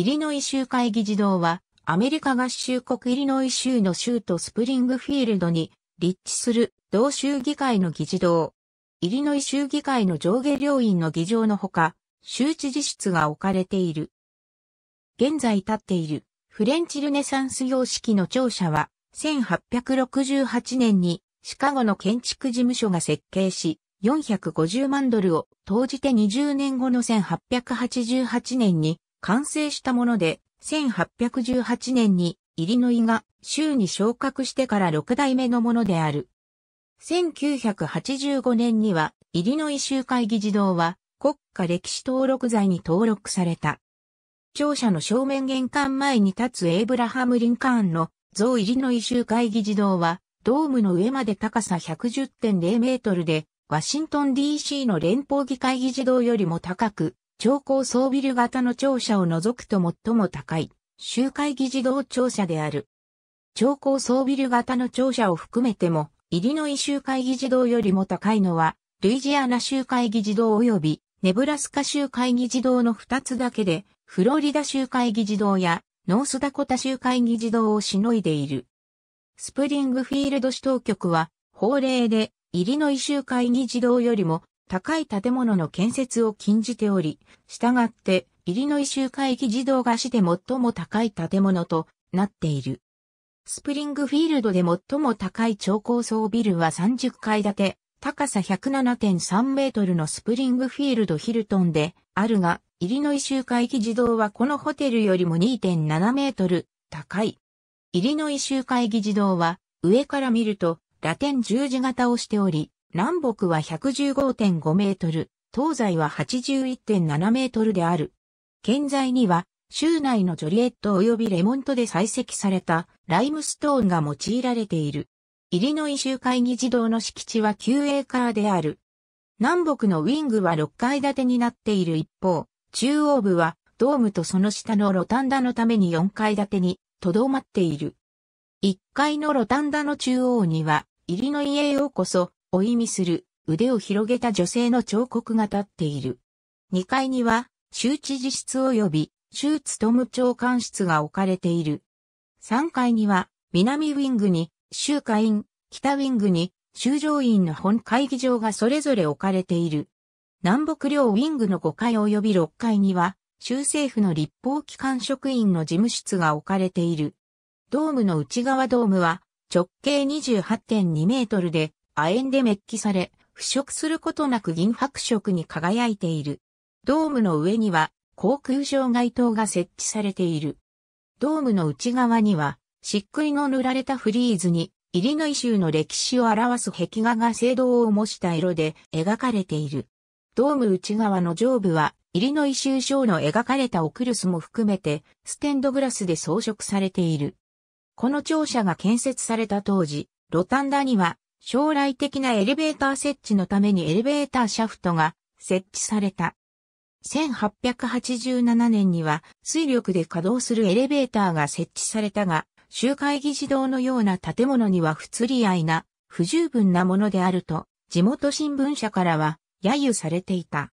イリノイ州会議事堂は、アメリカ合衆国イリノイ州の州都スプリングフィールドに立地する同州議会の議事堂。イリノイ州議会の上下両院の議場のほか、州知事室が置かれている。現在立っているフレンチルネサンス様式の庁舎は、1868年にシカゴの建築事務所が設計し、450万ドルを投じて20年後の1888年に完成したもので、1818年にイリノイが州に昇格してから6代目のものである。1985年にはイリノイ州会議事堂は国家歴史登録財に登録された。庁舎の正面玄関前に立つエイブラハム・リンカーンの像イリノイ州会議事堂はドームの上まで高さ110.0メートルでワシントン DC の連邦議会議事堂よりも高く超高層ビル型の庁舎を除くと最も高い、集会議事堂庁舎である。超高層ビル型の庁舎を含めても、イリノイ州会議事堂よりも高いのは、ルイジアナ州会議事堂及び、ネブラスカ州会議事堂の2つだけで、フロリダ州会議事堂や、ノースダコタ州会議事堂をしのいでいる。スプリングフィールド市当局は、法令で、イリノイ州会議事堂よりも、高い建物の建設を禁じており、したがって、イリノイ州会議児童が市で最も高い建物となっている。スプリングフィールドで最も高い超高層ビルは30階建て、高さ107.3メートルのスプリングフィールドヒルトンであるが、イリノイ州会議児童はこのホテルよりも2.7メートル高い。イリノイ州会議児童は上から見るとラテン十字型をしており、南北は115.5メートル、東西は81.7メートルである。建材には、州内のジョリエット及びレモントで採石されたライムストーンが用いられている。イリノイ州会議児童の敷地は9エーカーである。南北のウィングは6階建てになっている一方、中央部はドームとその下のロタンダのために4階建てにとどまっている。1階のロタンダの中央には、イリノイへよこそを意味する腕を広げた女性の彫刻が立っている。2階には州知事室及び州務長官室が置かれている。3階には南ウィングに州下院、北ウィングに州上院の本会議場がそれぞれ置かれている。南北両ウィングの5階及び6階には州政府の立法機関職員の事務室が置かれている。ドームの内側ドームは直径28.2メートルで亜鉛でメッキされ、腐食することなく銀白色に輝いている。ドームの上には航空場街灯が設置されている。ドームの内側には漆喰の塗られたフリーズにイリノイ州の歴史を表す壁画が聖堂を模した色で描かれている。ドーム内側の上部はイリノイ州省の描かれたオクルスも含めてステンドグラスで装飾されている。この庁舎が建設された当時、ロタンダには将来的なエレベーター設置のためにエレベーターシャフトが設置された。1887年には水力で稼働するエレベーターが設置されたが、集会議事堂のような建物には不釣り合いな、不十分なものであると、地元新聞社からは揶揄されていた。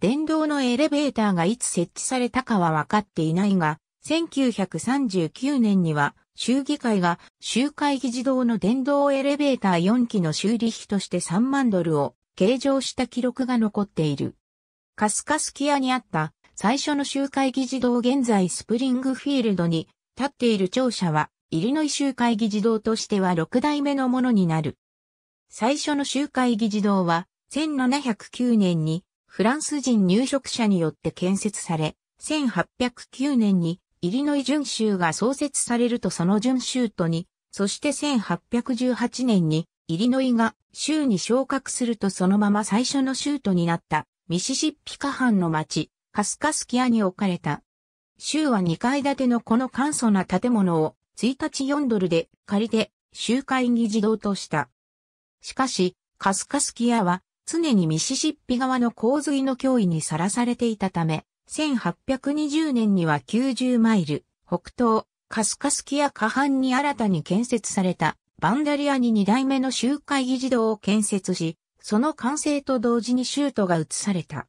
電動のエレベーターがいつ設置されたかは分かっていないが、1939年には州議会が州会議事堂の電動エレベーター4機の修理費として3万ドルを計上した記録が残っている。カスカスキアにあった最初の州会議事堂現在スプリングフィールドに立っている庁舎はイリノイ州会議事堂としては6代目のものになる。最初の州会議事堂は1709年にフランス人入植者によって建設され、1809年にイリノイ準州が創設されるとその準州都に、そして1818年にイリノイが州に昇格するとそのまま最初の州都になったミシシッピ下半の町カスカスキアに置かれた。州は2階建てのこの簡素な建物を1日4ドルで借りて州会議事堂とした。しかし、カスカスキアは常にミシシッピ側の洪水の脅威にさらされていたため、1820年には90マイル、北東、カスカスキア下半に新たに建設された、バンダリアに2代目の集会議事堂を建設し、その完成と同時に州都が移された。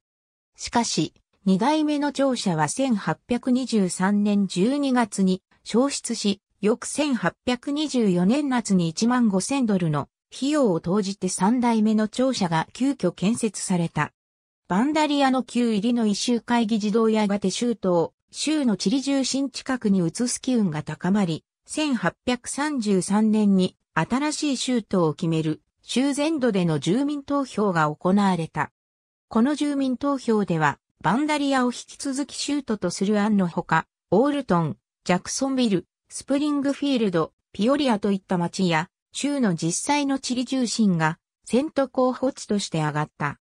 しかし、2代目の庁舎は1823年12月に消失し、翌1824年夏に1万5000ドルの費用を投じて3代目の庁舎が急遽建設された。バンダリアの旧入りの異州会議児童やがて州を州の地理重心近くに移す機運が高まり、1833年に新しい州都を決める州全土での住民投票が行われた。この住民投票では、バンダリアを引き続き州都とする案のほか、オールトン、ジャクソンビル、スプリングフィールド、ピオリアといった町や、州の実際の地理重心が、ント候補地として上がった。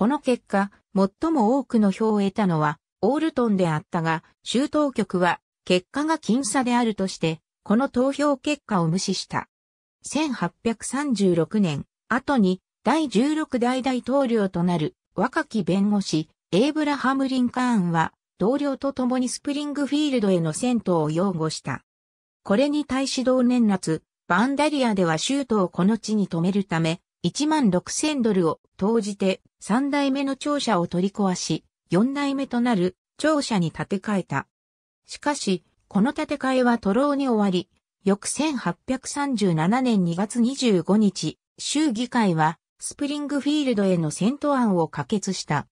この結果、最も多くの票を得たのは、オールトンであったが、州当局は、結果が僅差であるとして、この投票結果を無視した。1836年、後に、第16代大統領となる、若き弁護士、エイブラハム・リンカーンは、同僚と共にスプリングフィールドへの戦闘を擁護した。これに対し同年夏、バンダリアでは州都をこの地に止めるため、1万6000ドルを投じて3代目の庁舎を取り壊し、4代目となる庁舎に建て替えた。しかし、この建て替えは徒労に終わり、翌1837年2月25日、州議会はスプリングフィールドへの戦闘案を可決した。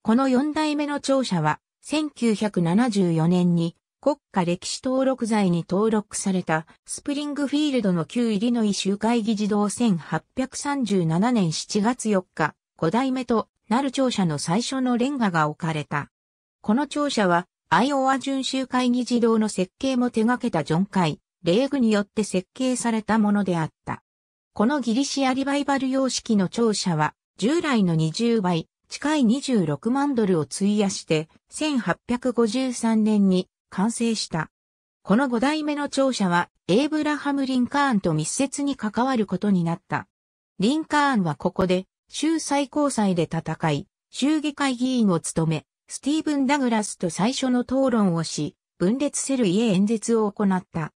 この4代目の庁舎は1974年に国家歴史登録財に登録されたスプリングフィールドの旧イリノイ州会議事堂1837年7月4日、5代目となる庁舎の最初のレンガが置かれた。この庁舎はアイオワ準州会議事堂の設計も手掛けたジョン・カイ、レーグによって設計されたものであった。このギリシアリバイバル様式の庁舎は従来の20倍近い26万ドルを費やして1853年に完成した。この5代目の庁舎は、エイブラハム・リンカーンと密接に関わることになった。リンカーンはここで、州最高裁で戦い、州議会議員を務め、スティーブン・ダグラスと最初の討論をし、分裂せる家演説を行った。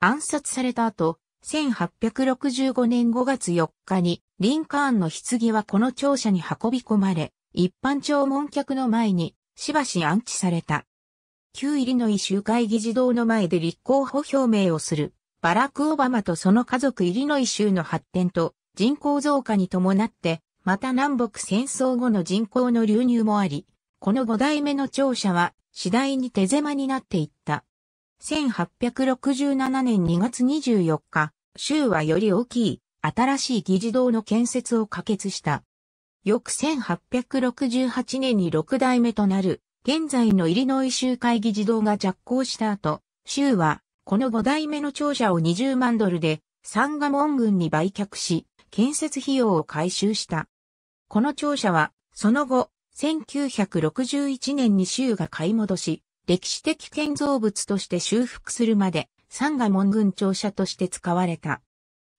暗殺された後、1865年5月4日に、リンカーンの棺はこの庁舎に運び込まれ、一般庁門客の前に、しばし安置された。旧イリノイ州会議事堂の前で立候補表明をする、バラク・オバマとその家族イリノイ州の発展と人口増加に伴って、また南北戦争後の人口の流入もあり、この五代目の庁舎は次第に手狭になっていった。1867年2月24日、州はより大きい新しい議事堂の建設を可決した。翌1868年に六代目となる現在のイリノイ州会議児童が着工した後、州は、この5代目の庁舎を20万ドルで、サンガモン軍に売却し、建設費用を回収した。この庁舎は、その後、1961年に州が買い戻し、歴史的建造物として修復するまで、サンガモン軍庁舎として使われた。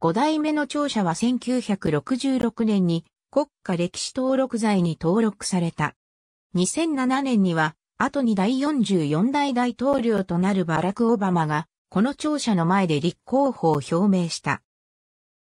5代目の庁舎は1966年に国家歴史登録財に登録された。2007年には、後に第44代大統領となるバラク・オバマが、この庁舎の前で立候補を表明した。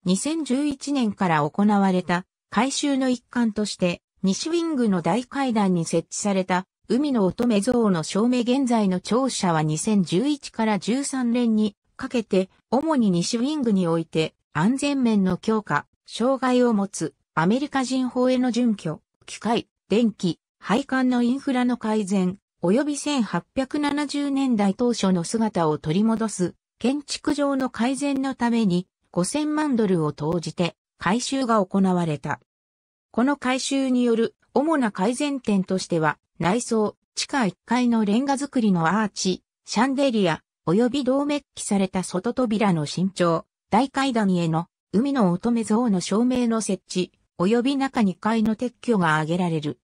2011年から行われた改修の一環として、西ウィングの大階段に設置された海の乙女像の照明現在の庁舎は2011から13年にかけて、主に西ウィングにおいて安全面の強化、障害を持つアメリカ人法への準拠、機械、電気、配管のインフラの改善、及び1870年代当初の姿を取り戻す、建築上の改善のために5000万ドルを投じて改修が行われた。この改修による主な改善点としては、内装、地下1階のレンガ造りのアーチ、シャンデリア、及び銅メッキされた外扉の身長、大階段への海の乙女像の照明の設置、及び中2階の撤去が挙げられる。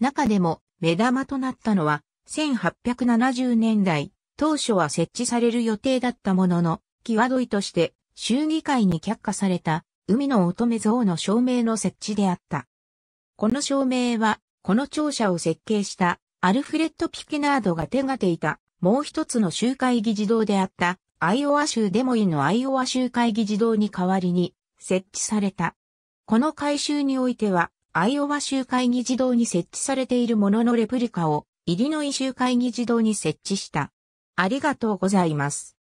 中でも目玉となったのは、1870年代、当初は設置される予定だったものの、際どいとして衆議会に却下された海の乙女像の照明の設置であった。この照明は、この庁舎を設計したアルフレッド・ピケナードが手がていたもう一つの集会議事堂であったアイオワ州デモイのアイオワ集会議事堂に代わりに設置された。この改修においてはアイオワ州会議児童に設置されているもののレプリカをイリノイ州会議児童に設置した。ありがとうございます。